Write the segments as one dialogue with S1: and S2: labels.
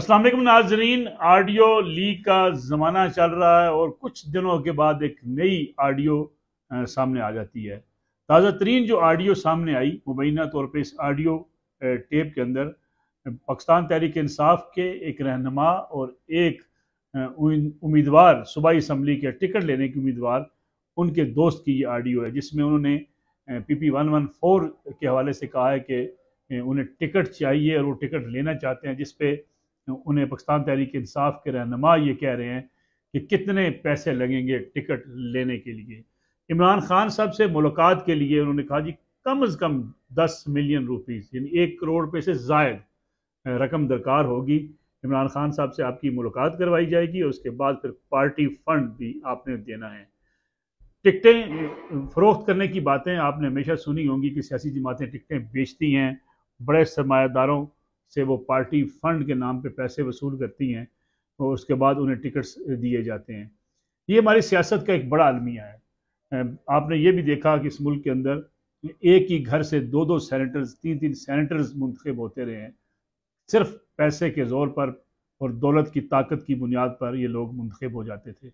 S1: असलम नाजरीन audio leak का ज़माना चल रहा है और कुछ दिनों के बाद एक नई ऑडियो सामने आ जाती है ताज़ा तरीन जो आडियो सामने आई मुबैना तौर पर इस ऑडियो टेप के अंदर पाकिस्तान तहरीक इंसाफ के एक रहनमा और एक उम्मीदवार सूबाई इसम्बली के टिकट लेने के उम्मीदवार उनके दोस्त की ये आडियो है जिसमें उन्होंने P P one one four के हवाले से कहा है कि उन्हें टिकट चाहिए और वो टिकट लेना चाहते हैं जिसपे उन्हें पाकिस्तान तहरीक इंसाफ के रहनमा ये कह रहे हैं कि कितने पैसे लगेंगे टिकट लेने के लिए इमरान खान साहब से मुलाकात के लिए उन्होंने कहा जी कम अज़ कम दस मिलियन रुपीज यानी एक करोड़ रुपये से जायद रकम दरकार होगी इमरान खान साहब से आपकी मुलाकात करवाई जाएगी और उसके बाद फिर पार्टी फंड भी आपने देना है टिकटें फ़रोख्त करने की बातें आपने हमेशा सुनी होंगी कि सियासी जमातें टिकटें बेचती हैं बड़े सरमायादारों से वो पार्टी फंड के नाम पे पैसे वसूल करती हैं और उसके बाद उन्हें टिकट्स दिए जाते हैं ये हमारी सियासत का एक बड़ा अलमिया है आपने ये भी देखा कि इस मुल्क के अंदर एक ही घर से दो दो सैनिटर्स तीन तीन सैनिटर्स मुंतखब होते रहे हैं सिर्फ पैसे के ज़ोर पर और दौलत की ताकत की बुनियाद पर ये लोग मुंतखब हो जाते थे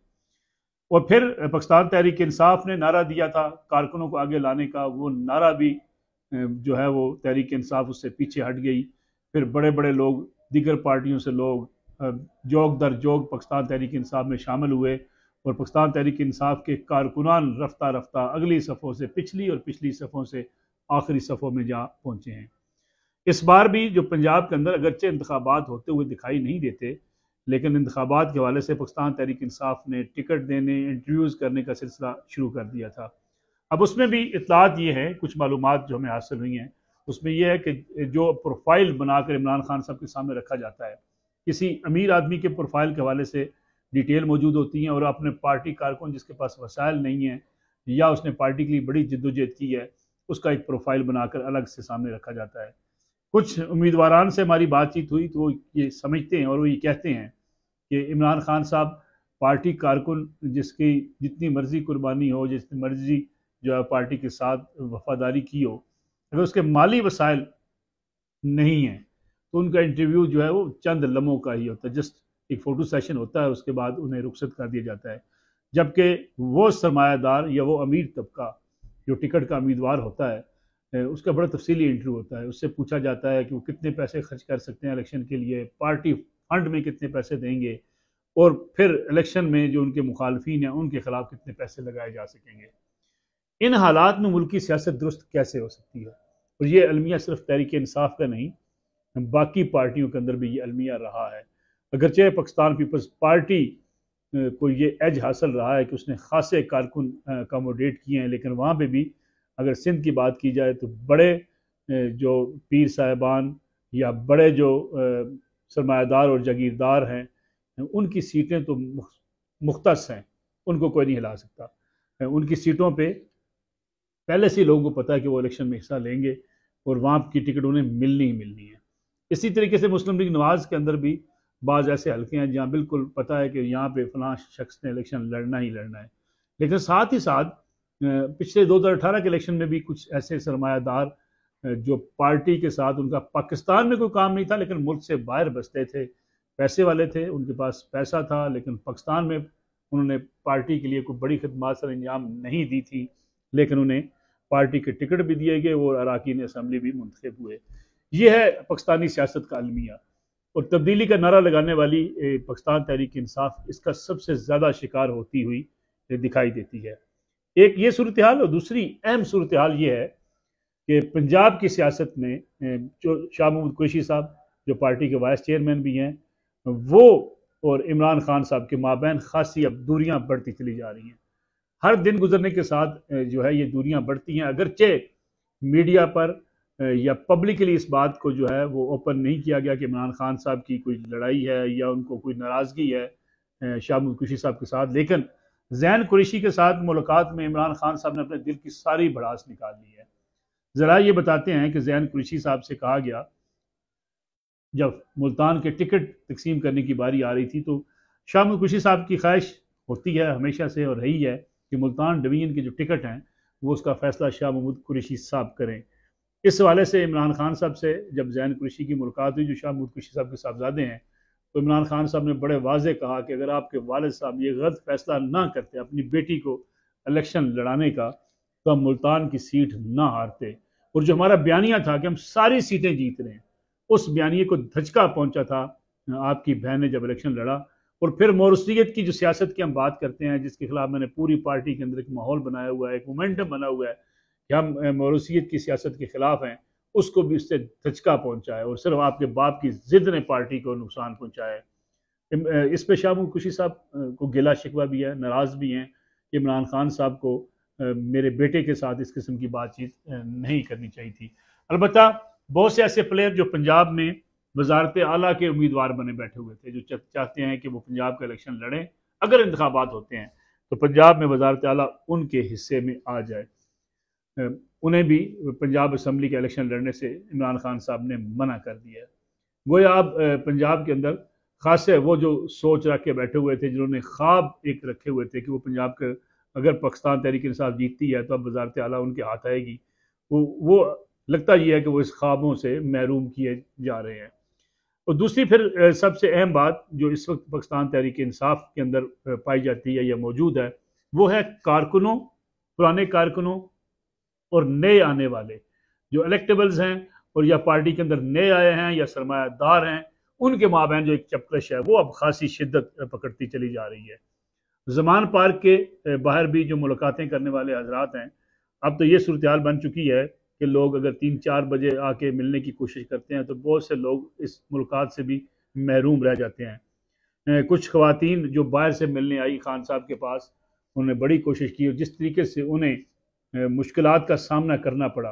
S1: और फिर पाकिस्तान तहरीक इंसाफ ने नारा दिया था कारकुनों को आगे लाने का वो नारा भी जो है वो तहरीक इंसाफ उससे पीछे हट गई फिर बड़े बड़े लोग दीगर पार्टियों से लोग जोग दर जोग पाकिस्तान तहरीक इंसाफ में शामिल हुए और पाकिस्तान तहरीक इंसाफ के कारकुनान रफ्ता रफ्ता अगली सफ़ों से पिछली और पिछली सफ़ों से आखिरी सफ़ों में जा पहुँचे हैं इस बार भी जो पंजाब के अंदर अगरचे इंतबात होते हुए दिखाई नहीं देते लेकिन इंतबात के हवाले से पाकिस्तान तहरीक इंसाफ ने टिकट देने इंटरव्यूज़ करने का सिलसिला शुरू कर दिया था अब उसमें भी इतलात ये है कुछ मालूम जो हमें हासिल हुई हैं उसमें यह है कि जो प्रोफाइल बनाकर इमरान खान साहब के सामने रखा जाता है किसी अमीर आदमी के प्रोफाइल के हवाले से डिटेल मौजूद होती हैं और अपने पार्टी कारकुन जिसके पास वसाइल नहीं है या उसने पार्टी के लिए बड़ी जद्दोजहद की है उसका एक प्रोफाइल बनाकर अलग से सामने रखा जाता है कुछ उम्मीदवारान से हमारी बातचीत हुई तो वो ये समझते हैं और वो ये कहते हैं कि इमरान खान साहब पार्टी कारकुन जिसकी जितनी मर्जी कुर्बानी हो जितनी मर्जी जो है पार्टी के साथ वफादारी की हो अगर उसके माली वसाइल नहीं हैं तो उनका इंटरव्यू जो है वो चंद लम्हों का ही होता है जस्ट एक फ़ोटो सेशन होता है उसके बाद उन्हें रुखसत कर दिया जाता है जबकि वो सरमायादार या वो अमीर तबका जो टिकट का उम्मीदवार होता है उसका बड़ा तफसीली इंटरव्यू होता है उससे पूछा जाता है कि वो कितने पैसे खर्च कर सकते हैं इलेक्शन के लिए पार्टी फंड में कितने पैसे देंगे और फिर इलेक्शन में जो उनके मुखालफी हैं उनके खिलाफ कितने पैसे लगाए जा सकेंगे इन हालात में मुल्की सियासत दुरुस्त कैसे हो सकती है और ये अलमिया सिर्फ तहरीक इंसाफ का नहीं बाकी पार्टियों के अंदर भी ये अलमिया रहा है अगरचे पाकिस्तान पीपल्स पार्टी को ये एज हासिल रहा है कि उसने खासे कारकुन अकामोडेट किए हैं लेकिन वहाँ पर भी अगर सिंध की बात की जाए तो बड़े जो पीर साहिबान या बड़े जो सरमायादार और जागीरदार हैं उनकी सीटें तो मुख्तस हैं उनको कोई नहीं हिला सकता उनकी सीटों पे पहले से लोगों को पता है कि वो इलेक्शन में हिस्सा लेंगे और वहाँ की टिकट उन्हें मिलनी ही मिलनी है इसी तरीके से मुस्लिम लीग नवाज़ के अंदर भी बाज़ ऐसे हल्के हैं जहाँ बिल्कुल पता है कि यहाँ पे फलां शख्स ने इलेक्शन लड़ना ही लड़ना है लेकिन साथ ही साथ पिछले दो हज़ार अठारह के इलेक्शन में भी कुछ ऐसे सरमायादार जो पार्टी के साथ उनका पाकिस्तान में कोई काम नहीं था लेकिन मुल्क से बाहर बसते थे पैसे वाले थे उनके पास पैसा था लेकिन पाकिस्तान में उन्होंने पार्टी के लिए कोई बड़ी खदमात सर अंजाम नहीं दी थी लेकिन उन्हें पार्टी के टिकट भी दिए गए और अरकान असम्बली भी मुंतब हुए ये है पाकिस्तानी सियासत का अलमिया और तब्दीली का नारा लगाने वाली पाकिस्तान तहरीक इंसाफ इसका सबसे ज़्यादा शिकार होती हुई दिखाई देती है एक ये सूरत हाल और दूसरी अहम सूरत हाल ये है कि पंजाब की सियासत में जो शाह महमूद कुरेशी साहब जो पार्टी के वाइस चेयरमैन भी हैं वो और इमरान खान साहब के माबेन खासी अब दूरियाँ बढ़ती चली जा रही हैं हर दिन गुजरने के साथ जो है ये दूरियां बढ़ती हैं अगरचे मीडिया पर या पब्लिकली इस बात को जो है वो ओपन नहीं किया गया कि इमरान खान साहब की कोई लड़ाई है या उनको कोई नाराज़गी है शाह मुलकुशी साहब के साथ लेकिन जैन कुरेशी के साथ मुलाकात में इमरान खान साहब ने अपने दिल की सारी भड़ास निकाल ली है ज़रा ये बताते हैं कि जैन कुरेशी साहब से कहा गया जब मुल्तान के टिकट तकसीम करने की बारी आ रही थी तो शाह मुलकुशी साहब की ख्वाहिश होती है हमेशा से और रही है कि मुल्तान डिवीजन की जो टिकट हैं वो उसका फैसला शाह महमूद कुरेशी साहब करें इस हवाले से इमरान खान साहब से जब जैन कुरेशी की मुलाकात हुई जो शाह महमूद कुरेशी साहब के साहबजादे हैं तो इमरान खान साहब ने बड़े वाजे कहा कि अगर आपके वालद साहब ये गलत फैसला ना करते अपनी बेटी को इलेक्शन लड़ाने का तो हम मुल्तान की सीट ना हारते और जो हमारा बयानिया था कि हम सारी सीटें जीत रहे हैं उस बयानिए को धचका पहुंचा था आपकी बहन ने जब इलेक्शन लड़ा और फिर मोरसीत की जो सियासत की हम बात करते हैं जिसके खिलाफ मैंने पूरी पार्टी के अंदर एक माहौल बनाया हुआ है एक मोमेंटम बना हुआ है कि हम मोरसीत की सियासत के खिलाफ हैं उसको भी उससे धचका पहुंचा है और सिर्फ आपके बाप की जिद ने पार्टी को नुकसान पहुंचाया है इस पे शाह खुशी साहब को गिला शिकवा भी है नाराज़ भी हैं कि इमरान खान साहब को मेरे बेटे के साथ इस किस्म की बातचीत नहीं करनी चाहिए थी अलबत् बहुत से ऐसे प्लेयर जो पंजाब में वजारत आला के उम्मीदवार बने बैठे हुए थे जो चाहते हैं कि वो पंजाब का इलेक्शन लड़ें अगर इंतबात होते हैं तो पंजाब में वजारत आला उनके हिस्से में आ जाए उन्हें भी पंजाब असम्बली के इलेक्शन लड़ने से इमरान खान साहब ने मना कर दिया गोया आप पंजाब के अंदर है वो जो सोच रख के बैठे हुए थे जिन्होंने ख्वाब एक रखे हुए थे कि वो पंजाब के अगर पाकिस्तान तहरीक इंसाफ जीतती है तो अब वजारत आला उनके हाथ आएगी वो वो लगता ये है कि वो इस ख्वाबों से महरूम किए जा रहे हैं और दूसरी फिर सबसे अहम बात जो इस वक्त पाकिस्तान तहरीक इंसाफ के अंदर पाई जाती है या मौजूद है वो है कारकुनों पुराने कारकुनों और नए आने वाले जो इलेक्टेबल्स हैं और या पार्टी के अंदर नए आए हैं या सरमायादार हैं उनके माबेन जो एक चपकश है वो अब खासी शिद्दत पकड़ती चली जा रही है जमान पार्क के बाहर भी जो मुलाकातें करने वाले हजरात हैं अब तो ये सूरत बन चुकी है कि लोग अगर तीन चार बजे आके मिलने की कोशिश करते हैं तो बहुत से लोग इस मुलाकात से भी महरूम रह जाते हैं कुछ खातन जो बाहर से मिलने आई खान साहब के पास उन्होंने बड़ी कोशिश की और जिस तरीके से उन्हें मुश्किल का सामना करना पड़ा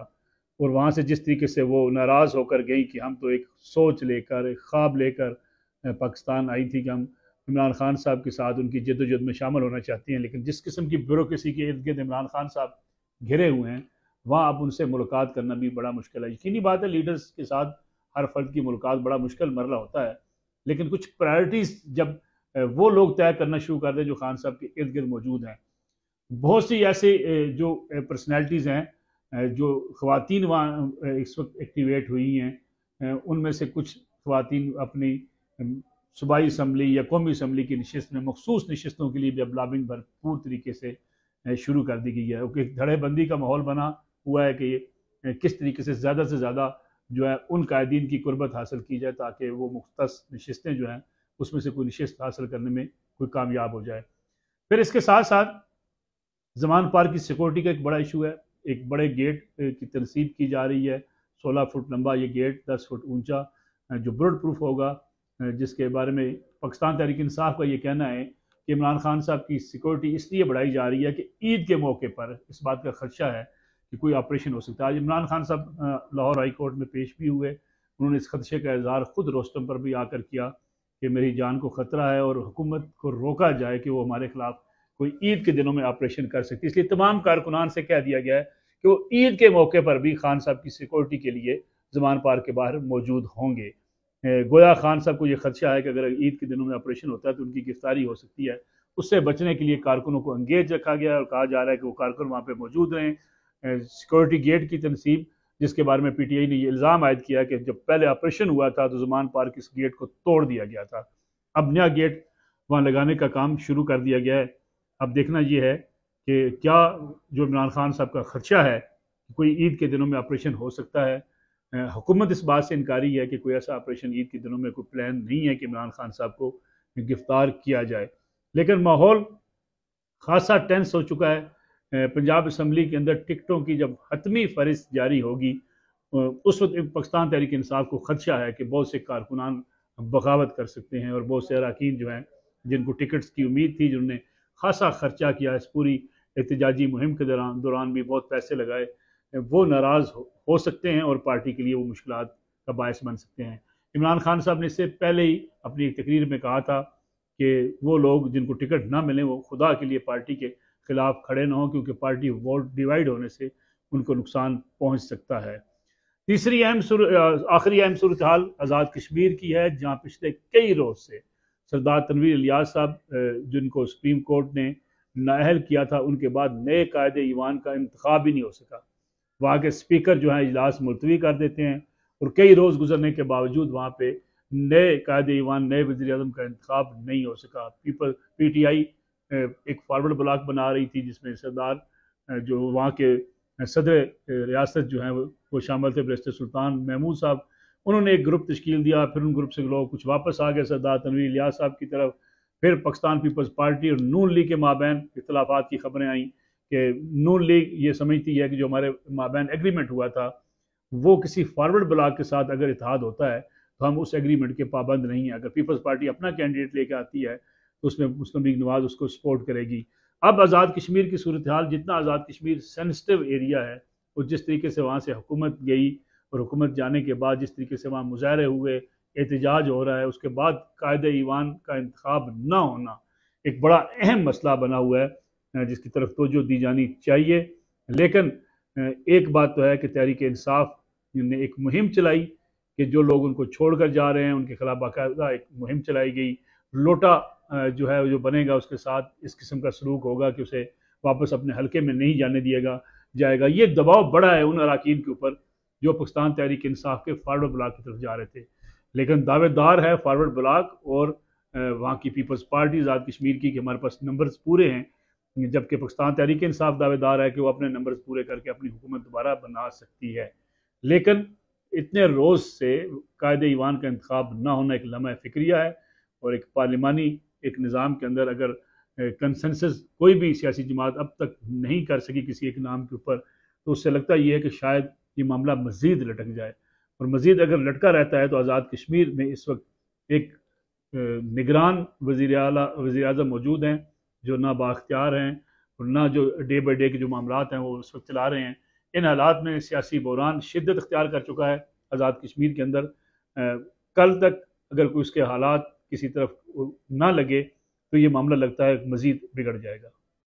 S1: और वहाँ से जिस तरीके से वो नाराज़ होकर गई कि हम तो एक सोच लेकर एक ख्वाब लेकर पाकिस्तान आई थी कि हम इमरान खान साहब के साथ उनकी जदोजहद में शामिल होना चाहती हैं लेकिन जिस किस्म की ब्यूरोसी के इर्द गिर्द इमरान खान साहब घिरे हुए हैं वहाँ आप उनसे मुलाकात करना भी बड़ा मुश्किल है यकीनी बात है लीडर्स के साथ हर फर्द की मुलाकात बड़ा मुश्किल मरला होता है लेकिन कुछ प्रायोरिटीज़ जब वो लोग तय करना शुरू कर दें जो खान साहब के इर्द गिर्द मौजूद हैं बहुत सी ऐसे जो पर्सनैलिटीज़ हैं जो ख़वान वहाँ इस वक्त एक्टिवेट हुई हैं उनमें से कुछ खुवान अपनी सूबाई इसम्बली या कौमी इसम्बली की नशस्त में मखसूस नशस्तों के लिए भी अब लाबिंग भरपूर तरीके से शुरू कर दी गई है क्योंकि धड़ेबंदी का माहौल बना हुआ है कि किस तरीके से ज़्यादा से ज़्यादा जो है उन कायदीन की कुर्बत हासिल की जाए ताकि वो मुख्तस नशस्तें जो हैं उसमें से कोई नशस्त हासिल करने में कोई कामयाब हो जाए फिर इसके साथ साथ जमान पार की सिक्योरिटी का एक बड़ा इशू है एक बड़े गेट की तनसीब की जा रही है सोलह फुट लंबा ये गेट दस फुट ऊँचा जो बुलेट प्रूफ होगा जिसके बारे में पाकिस्तान तहरीक इंसाफ का ये कहना है कि इमरान खान साहब की सिक्योरिटी इसलिए बढ़ाई जा रही है कि ईद के मौके पर इस बात का खदशा है कि कोई ऑपरेशन हो सकता है आज इमरान खान साहब लाहौर हाई कोर्ट में पेश भी हुए उन्होंने इस खदशे का इजहार खुद रोस्टम पर भी आकर किया कि मेरी जान को ख़तरा है और हुकूमत को रोका जाए कि वो हमारे ख़िलाफ़ कोई ईद के दिनों में ऑपरेशन कर सकती है इसलिए तमाम कारकुनान से कह दिया गया है कि वो ईद के मौके पर भी खान साहब की सिक्योरिटी के लिए जमान पार के बाहर मौजूद होंगे गोया खान साहब को ये खदशा है कि अगर ईद के दिनों में ऑपरेशन होता है तो उनकी गिरफ्तारी हो सकती है उससे बचने के लिए कारकुनों को अंगेज रखा गया और कहा जा रहा है कि वो कारकुन वहाँ पर मौजूद रहें सिक्योरिटी गेट की तनसीब जिसके बारे में पीटीआई ने ये इल्ज़ाम आयद किया कि जब पहले ऑपरेशन हुआ था तो जुमान पार्क इस गेट को तोड़ दिया गया था अब नया गेट वहाँ लगाने का काम शुरू कर दिया गया है अब देखना यह है कि क्या जो इमरान खान साहब का खर्चा है कोई ईद के दिनों में ऑपरेशन हो सकता है हुकूमत इस बात से इनकारी है कि कोई ऐसा ऑपरेशन ईद के दिनों में कोई प्लान नहीं है कि इमरान खान साहब को गिरफ्तार किया जाए लेकिन माहौल खासा टेंस हो चुका है पंजाब असम्बली के अंदर टिकटों की जब हतमी फहरिस्त जारी होगी उस वक्त पाकिस्तान तहरीक इंसाफ को खदशा है कि बहुत से कारकुनान बगावत कर सकते हैं और बहुत से अरकान जो हैं जिनको टिकट्स की उम्मीद थी जिन्होंने खासा खर्चा किया इस पूरी एहतजाजी मुहिम के दौरान दौरान भी बहुत पैसे लगाए वो नाराज़ हो, हो सकते हैं और पार्टी के लिए वो मुश्किल का बायस बन सकते हैं इमरान खान साहब ने इससे पहले ही अपनी एक तकरीर में कहा था कि वो लोग जिनको टिकट ना मिले वो खुदा के लिए पार्टी के खिलाफ खड़े ना हों क्योंकि पार्टी वोट डिवाइड होने से उनको नुकसान पहुंच सकता है तीसरी अहम आखिरी अहम सूरत हाल आज़ाद कश्मीर की है जहाँ पिछले कई रोज़ से सरदार तनवीर अलियाज साहब जिनको सुप्रीम कोर्ट ने नाअहल किया था उनके बाद नए कायदे ईवान का इंतखा भी नहीं हो सका वहाँ के स्पीकर जो हैं इजलास मुलतवी कर देते हैं और कई रोज़ गुजरने के बावजूद वहाँ पर नए कायदे ईवान नए वजी अजम का इंतब नहीं हो सका पीपल पी टी आई एक फॉरवर्ड ब्लॉक बना रही थी जिसमें सरदार जो वहाँ के सदर रियासत जो हैं वो शामिल थे बरस्त सुल्तान महमूद साहब उन्होंने एक ग्रुप तश्कील दिया फिर उन ग्रुप से लोग कुछ वापस आ गए सरदार तनवीर लिया साहब की तरफ फिर पाकिस्तान पीपल्स पार्टी और नून लीग के माबेन इख्लाफात की खबरें आई कि नून लीग ये समझती है कि जो हमारे माबेन एग्रीमेंट हुआ था वो किसी फॉरवर्ड ब्लाक के साथ अगर इतिहाद होता है तो हम उस एग्रीमेंट के पाबंद नहीं हैं अगर पीपल्स पार्टी अपना कैंडिडेट लेके आती है उसमें मुस्लिम लीग नवाज उसको सपोर्ट करेगी अब आज़ाद कश्मीर की सूरत हाल जितना आज़ाद कश्मीर सेंसिटिव एरिया है और जिस तरीके से वहाँ से हुकूमत गई और हुकूमत जाने के बाद जिस तरीके से वहाँ मुजाहरे हुए एहतजाज हो रहा है उसके बाद कायद ईवान का इंतखब ना होना एक बड़ा अहम मसला बना हुआ है जिसकी तरफ तोजो दी जानी चाहिए लेकिन एक बात तो है कि तहरीक इंसाफ ने एक मुहिम चलाई कि जो लोग उनको छोड़ कर जा रहे हैं उनके खिलाफ बाकायदा एक मुहिम चलाई गई लोटा जो है जो बनेगा उसके साथ इस किस्म का सलूक होगा कि उसे वापस अपने हल्के में नहीं जाने दिएगा जाएगा ये दबाव बड़ा है उन अरकान के ऊपर जो पाकिस्तान तहरीक इंसाफ के फारवर्ड ब्लाक की तरफ जा रहे थे लेकिन दावेदार है फारवर्ड ब्लाक और वहाँ की पीपल्स पार्टी आज़ाद कश्मीर की कि हमारे पास नंबर्स पूरे हैं जबकि पाकिस्तान तहरीक इंसाफ दावेदार है कि वो अपने नंबर्स पूरे करके अपनी हुकूमत दोबारा बना सकती है लेकिन इतने रोज़ से कायद ईवान का इंतब ना होना एक लम्हा फिक्रिया है और एक पार्लिमानी एक निज़ाम के अंदर अगर कंसेंसस कोई भी सियासी जमात अब तक नहीं कर सकी किसी एक नाम के ऊपर तो उससे लगता ये है कि शायद ये मामला मज़ीद लटक जाए और मज़ीद अगर लटका रहता है तो आज़ाद कश्मीर में इस वक्त एक निगरान वज़ी अल वज़ी अजम मौजूद हैं जो ना बाख्तियार हैं और ना जो डे बाई डे के जो मामला हैं वो उस वक्त चला रहे हैं इन हालात में सियासी बहरान शिदत अख्तियार कर चुका है आज़ाद कश्मीर के अंदर आ, कल तक अगर कोई उसके हालात किसी तरफ ना लगे तो ये मामला लगता है मजीद बिगड़ जाएगा